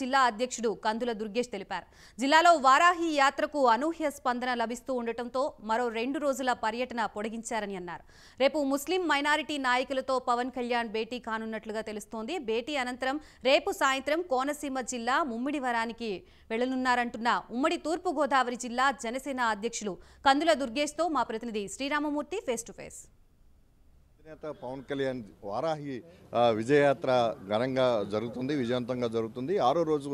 జిల్లా అధ్యక్షుడు కందుల దుర్గేష్ తెలిపారు జిల్లాలో వారాహి యాత్రకు అనూహ్య స్పందన లభిస్తూ ఉండటంతో మరో రెండు రోజుల పర్యటన పొడిగించారని అన్నారు రేపు ముస్లిం మైనారిటీ నాయకులతో పవన్ కళ్యాణ్ భేటీ కానున్నట్లుగా తెలుస్తోంది భేటీ అనంతరం రేపు సాయంత్రం కోనసీమ జిల్లా ముమ్మిడివరానికి వెళ్లనున్నారంటున్న ఉమ్మడి తూర్పుగోదావరి జిల్లా జనసేన అధ్యక్షులు కందుల దుర్గేష్తో మా ప్రతినిధి శ్రీరామమూర్తి ఫేస్ టు ఫేస్ అధినేత పవన్ కళ్యాణ్ వారాహి విజయయాత్ర ఘనంగా జరుగుతుంది విజయవంతంగా జరుగుతుంది ఆరో రోజు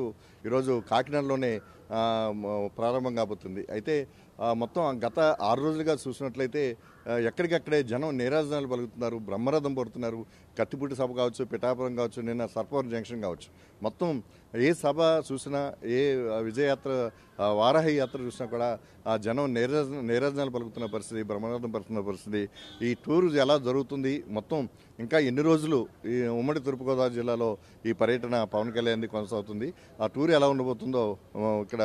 ఈరోజు కాకినాడలోనే ప్రారంభం కాబోతుంది అయితే మొత్తం గత ఆరు రోజులుగా చూసినట్లయితే ఎక్కడికక్కడే జనం నీరాజనాలు పలుకుతున్నారు బ్రహ్మరథం పడుతున్నారు కత్తిపూటి సభ కావచ్చు పిఠాపురం కావచ్చు నిన్న సర్పవరం జంక్షన్ కావచ్చు మొత్తం ఏ సభ చూసినా ఏ విజయయాత్ర వారాహి యాత్ర చూసినా కూడా ఆ జనం నీరజ నీరజనాలు పలుకుతున్న పరిస్థితి బ్రహ్మనాథం పలుకుతున్న పరిస్థితి ఈ టూరు ఎలా జరుగుతుంది మొత్తం ఇంకా ఎన్ని రోజులు ఈ ఉమ్మడి తూర్పుగోదావరి జిల్లాలో ఈ పర్యటన పవన్ కళ్యాణ్ కొనసాగుతుంది ఆ టూర్ ఎలా ఉండబోతుందో ఇక్కడ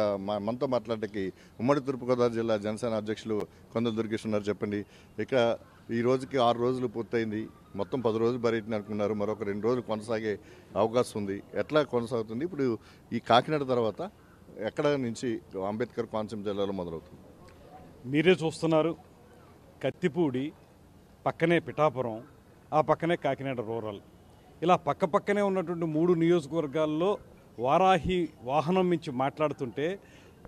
మనతో మాట్లాడటానికి ఉమ్మడి తూర్పుగోదావరి జిల్లా జనసేన అధ్యక్షులు కొందరు దుర్గేష్ చెప్పండి ఇక ఈ రోజుకి ఆరు రోజులు పూర్తయింది మొత్తం పది రోజులు పర్యటన అనుకున్నారు మరొక రెండు రోజులు కొనసాగే అవకాశం ఉంది ఎట్లా కొనసాగుతుంది ఇప్పుడు ఈ కాకినాడ తర్వాత ఎక్కడ నుంచి అంబేద్కర్ కోనసీమ జిల్లాలో మొదలవుతుంది మీరే చూస్తున్నారు కత్తిపూడి పక్కనే పిఠాపురం ఆ పక్కనే కాకినాడ రూరల్ ఇలా పక్క పక్కనే ఉన్నటువంటి మూడు నియోజకవర్గాల్లో వారాహి వాహనం నుంచి మాట్లాడుతుంటే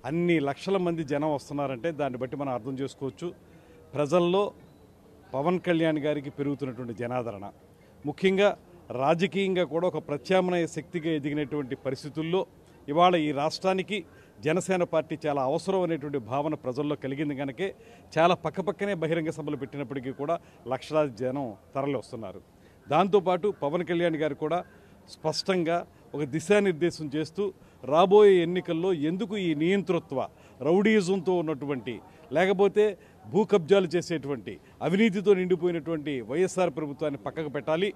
అన్ని లక్షల మంది జనం వస్తున్నారంటే దాన్ని బట్టి మనం అర్థం చేసుకోవచ్చు ప్రజల్లో పవన్ కళ్యాణ్ గారికి పెరుగుతున్నటువంటి జనాదరణ ముఖ్యంగా రాజకీయంగా కూడా ఒక ప్రత్యామ్నాయ శక్తిగా ఎదిగినటువంటి పరిస్థితుల్లో ఇవాళ ఈ రాష్ట్రానికి జనసేన పార్టీ చాలా అవసరం అనేటువంటి భావన ప్రజల్లో కలిగింది కనుకే చాలా పక్కపక్కనే బహిరంగ సభలు పెట్టినప్పటికీ కూడా లక్షలాది జనం తరలి వస్తున్నారు దాంతోపాటు పవన్ కళ్యాణ్ గారు కూడా స్పష్టంగా ఒక దిశానిర్దేశం చేస్తూ రాబోయే ఎన్నికల్లో ఎందుకు ఈ నియంతృత్వ రౌడీజంతో ఉన్నటువంటి లేకపోతే భూ కబ్జాలు చేసేటువంటి అవినీతితో నిండిపోయినటువంటి వైఎస్ఆర్ ప్రభుత్వాన్ని పక్కకు పెట్టాలి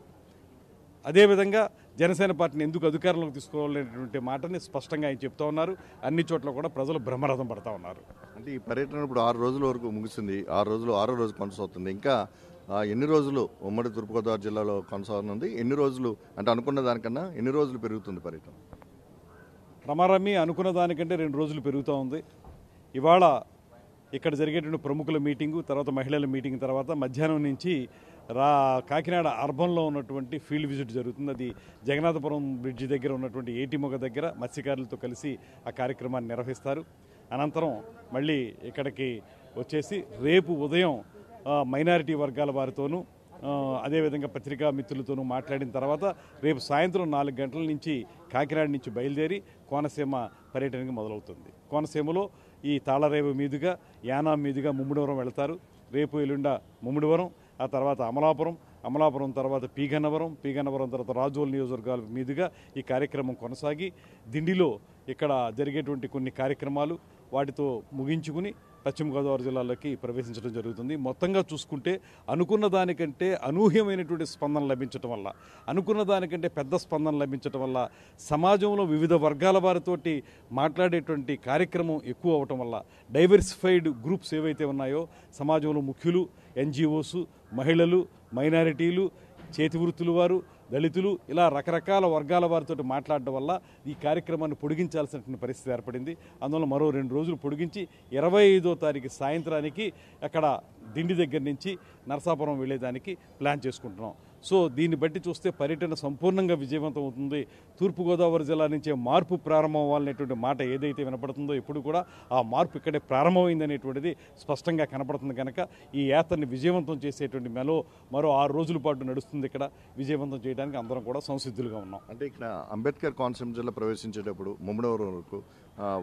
అదేవిధంగా జనసేన పార్టీని ఎందుకు అధికారంలోకి తీసుకోవాలనేటువంటి మాటని స్పష్టంగా ఆయన చెప్తా ఉన్నారు అన్ని చోట్ల కూడా ప్రజలు బ్రహ్మరథం పడతా ఉన్నారు అంటే ఈ పర్యటన ఇప్పుడు ఆరు రోజుల వరకు ముగిసింది ఆరు రోజులు ఆరో రోజు కొనసాగుతుంది ఇంకా ఎన్ని రోజులు ఉమ్మడి తూర్పుగోదావరి జిల్లాలో కొనసాగుతుంది ఎన్ని రోజులు అంటే అనుకున్న దానికన్నా ఎన్ని రోజులు పెరుగుతుంది పర్యటన రమారమి అనుకున్న దానికంటే రెండు రోజులు పెరుగుతూ ఉంది ఇవాళ ఇక్కడ జరిగేటువంటి ప్రముఖుల మీటింగు తర్వాత మహిళల మీటింగ్ తర్వాత మధ్యాహ్నం నుంచి రా కాకినాడ అర్బన్లో ఉన్నటువంటి ఫీల్డ్ విజిట్ జరుగుతుంది అది జగన్నాథపురం బ్రిడ్జి దగ్గర ఉన్నటువంటి ఏటిమొగ దగ్గర మత్స్యకారులతో కలిసి ఆ కార్యక్రమాన్ని నిర్వహిస్తారు అనంతరం మళ్ళీ ఇక్కడికి వచ్చేసి రేపు ఉదయం మైనారిటీ వర్గాల వారితోనూ అదేవిధంగా పత్రికా మిత్రులతోనూ మాట్లాడిన తర్వాత రేపు సాయంత్రం నాలుగు గంటల నుంచి కాకినాడ నుంచి బయలుదేరి కోనసీమ పర్యటనకి మొదలవుతుంది కోనసీమలో ఈ తాళరేవు మీదుగా యానాం మీదుగా ముమ్మిడివరం వెళ్తారు రేపు ఎల్లుండ ముమ్మిడివరం ఆ తర్వాత అమలాపురం అమలాపురం తర్వాత పీగన్నవరం పీగన్నవరం తర్వాత రాజోల్ నియోజకవర్గాల మీదుగా ఈ కార్యక్రమం కొనసాగి దిండిలో ఇక్కడ జరిగేటువంటి కొన్ని కార్యక్రమాలు వాటితో ముగించుకుని పశ్చిమ గోదావరి జిల్లాలోకి ప్రవేశించడం జరుగుతుంది మొత్తంగా చూసుకుంటే అనుకున్న దానికంటే అనూహ్యమైనటువంటి స్పందన లభించడం వల్ల అనుకున్న దానికంటే పెద్ద స్పందన లభించడం వల్ల సమాజంలో వివిధ వర్గాల వారితోటి మాట్లాడేటువంటి కార్యక్రమం ఎక్కువ అవటం వల్ల డైవర్సిఫైడ్ గ్రూప్స్ ఏవైతే ఉన్నాయో సమాజంలో ముఖ్యులు ఎన్జిఓస్ మహిళలు మైనారిటీలు చేతి వృత్తులు వారు దళితులు ఇలా రకరకాల వర్గాల వారితో మాట్లాడడం వల్ల ఈ కార్యక్రమాన్ని పొడిగించాల్సిన పరిస్థితి ఏర్పడింది అందువల్ల మరో రెండు రోజులు పొడిగించి ఇరవై ఐదో తారీఖు సాయంత్రానికి అక్కడ దిండి దగ్గర నుంచి నరసాపురం వెళ్ళేదానికి ప్లాన్ చేసుకుంటున్నాం సో దీన్ని బట్టి చూస్తే పర్యటన సంపూర్ణంగా విజయవంతం అవుతుంది తూర్పుగోదావరి జిల్లా నుంచే మార్పు ప్రారంభం అవ్వాలనేటువంటి మాట ఏదైతే వినపడుతుందో ఇప్పుడు కూడా ఆ మార్పు ఇక్కడే ప్రారంభమైందనేటువంటిది స్పష్టంగా కనపడుతుంది కనుక ఈ యాత్రని విజయవంతం చేసేటువంటి మెలో మరో ఆరు రోజుల పాటు నడుస్తుంది ఇక్కడ విజయవంతం చేయడానికి అందరం కూడా సంసిద్ధులుగా ఉన్నాం అంటే ఇక్కడ అంబేద్కర్ కాన్సెప్ట్ జిల్లా ప్రవేశించేటప్పుడు ముమ్మడవరం వరకు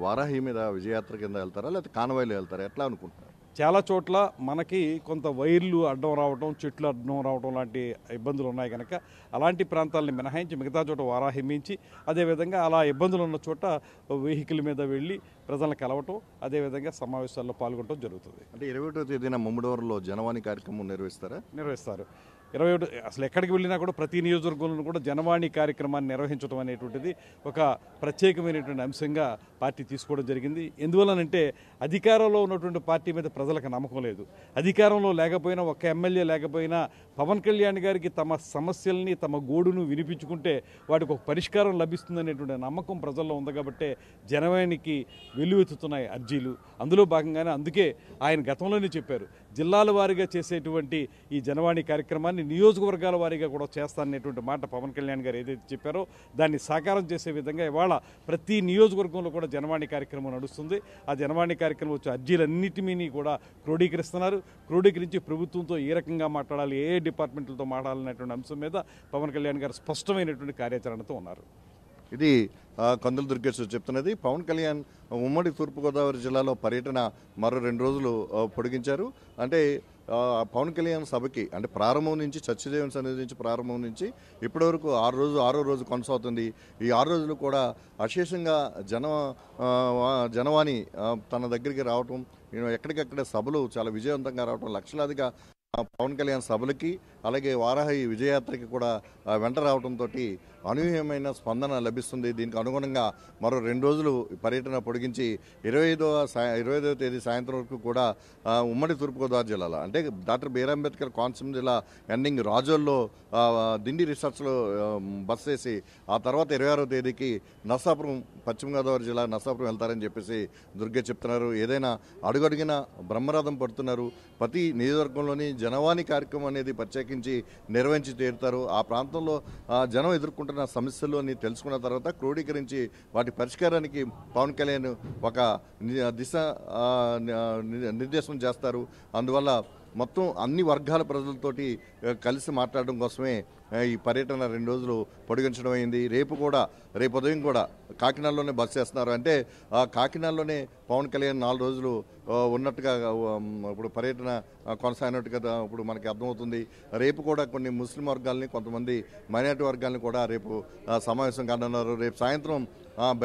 వారాహి మీద విజయయాత్ర కింద వెళ్తారా లేకపోతే కానవాయిలో వెళ్తారా ఎట్లా అనుకుంటున్నారు చాలా చోట్ల మనకి కొంత వైర్లు అడ్డం రావడం చెట్లు అడ్డం రావడం లాంటి ఇబ్బందులు ఉన్నాయి కనుక అలాంటి ప్రాంతాలని మినహాయించి మిగతా చోట వారాహిమించి అదేవిధంగా అలా ఇబ్బందులు ఉన్న చోట వెహికల్ మీద వెళ్ళి ప్రజలను కలవటం అదేవిధంగా సమావేశాల్లో పాల్గొనడం జరుగుతుంది అంటే ఇరవై ఒకటో తేదీన ముమ్మడోర్లో జనవాణి కార్యక్రమం నిర్వహిస్తారా నిర్వహిస్తారు ఇరవై ఒకటి అసలు ఎక్కడికి వెళ్ళినా కూడా ప్రతి నియోజకవర్గంలో కూడా జనవాణి కార్యక్రమాన్ని నిర్వహించడం అనేటువంటిది ఒక ప్రత్యేకమైనటువంటి అంశంగా పార్టీ తీసుకోవడం జరిగింది ఎందువలనంటే అధికారంలో ఉన్నటువంటి పార్టీ మీద ప్రజలకు నమ్మకం లేదు అధికారంలో లేకపోయినా ఒక్క ఎమ్మెల్యే లేకపోయినా పవన్ కళ్యాణ్ గారికి తమ సమస్యల్ని తమ గోడును వినిపించుకుంటే వాటికి ఒక పరిష్కారం లభిస్తుందనేటువంటి నమ్మకం ప్రజల్లో ఉంది కాబట్టి జనవాణికి వెల్లువెత్తుతున్నాయి అర్జీలు అందులో భాగంగానే అందుకే ఆయన గతంలోనే చెప్పారు జిల్లాల వారీగా చేసేటువంటి ఈ జనవాణి కార్యక్రమాన్ని నియోజకవర్గాల వారీగా కూడా చేస్తాననేటువంటి మాట పవన్ కళ్యాణ్ గారు ఏదైతే చెప్పారో దాన్ని సాకారం చేసే విధంగా ఇవాళ ప్రతి నియోజకవర్గంలో కూడా జనవాణి కార్యక్రమం నడుస్తుంది ఆ జనవాణి కార్యక్రమం వచ్చే అర్జీలన్నిటినీ కూడా క్రోడీకరిస్తున్నారు క్రోడీకరించి ప్రభుత్వంతో ఏ రకంగా మాట్లాడాలి ఏ డిపార్ట్మెంట్లతో మాట్లాడాలనేటువంటి అంశం మీద పవన్ కళ్యాణ్ గారు స్పష్టమైనటువంటి కార్యాచరణతో ఉన్నారు ఇది కందుల దుర్గేశ్వర్ చెప్తున్నది పవన్ కళ్యాణ్ ఉమ్మడి తూర్పుగోదావరి జిల్లాలో పర్యటన మరో రెండు రోజులు పొడిగించారు అంటే పవన్ కళ్యాణ్ సభకి అంటే ప్రారంభం నుంచి చర్చదేవన్ సన్నిధి నుంచి ప్రారంభం నుంచి ఇప్పటివరకు ఆరు రోజు ఆరో రోజు కొనసాగుతుంది ఈ ఆరు రోజులు కూడా అశేషంగా జన జనవాణి తన దగ్గరికి రావటం ఎక్కడికక్కడ సభలు చాలా విజయవంతంగా రావటం లక్షలాదిగా పవన్ కళ్యాణ్ సభలకి అలాగే వారాహి విజయయాత్రకి కూడా వెంట రావడంతో అనూహ్యమైన స్పందన లభిస్తుంది దీనికి అనుగుణంగా మరో రెండు రోజులు పర్యటన పొడిగించి ఇరవై ఐదవ ఇరవై ఐదవ తేదీ సాయంత్రం వరకు కూడా ఉమ్మడి తూర్పుగోదావరి జిల్లాలో అంటే డాక్టర్ బీర్ అంబేద్కర్ కోనసీమ జిల్లా ఎండింగ్ రాజోల్లో దిండి రిసార్ట్స్లో బస్ చేసి ఆ తర్వాత ఇరవై ఆరో తేదీకి నర్సాపురం పశ్చిమ గోదావరి జిల్లా నర్సాపురం వెళ్తారని చెప్పేసి దుర్గే చెప్తున్నారు ఏదైనా అడుగడిగిన బ్రహ్మరథం పడుతున్నారు ప్రతి నియోజకవర్గంలోని జనవాణి కార్యక్రమం అనేది ప్రత్యేకించి నిర్వహించి తీరుతారు ఆ ప్రాంతంలో జనం ఎదుర్కొంటారు ఎదుర్కొంటున్న సమస్యలు అని తెలుసుకున్న తర్వాత క్రోడీకరించి వాటి పరిష్కారానికి పవన్ కళ్యాణ్ ఒక దిశ నిర్దేశం చేస్తారు అందువల్ల మొత్తం అన్ని వర్గాల ప్రజలతోటి కలిసి మాట్లాడడం కోసమే ఈ పర్యటన రెండు రోజులు పొడిగించడం అయింది రేపు కూడా రేపు ఉదయం కూడా కాకినాడలోనే బస్ చేస్తున్నారు అంటే కాకినాడలోనే పవన్ కళ్యాణ్ నాలుగు రోజులు ఉన్నట్టుగా ఇప్పుడు పర్యటన కొనసాగినట్టుగా ఇప్పుడు మనకి అర్థమవుతుంది రేపు కూడా కొన్ని ముస్లిం వర్గాలని కొంతమంది మైనార్టీ వర్గాల్ని కూడా రేపు సమావేశం కానున్నారు రేపు సాయంత్రం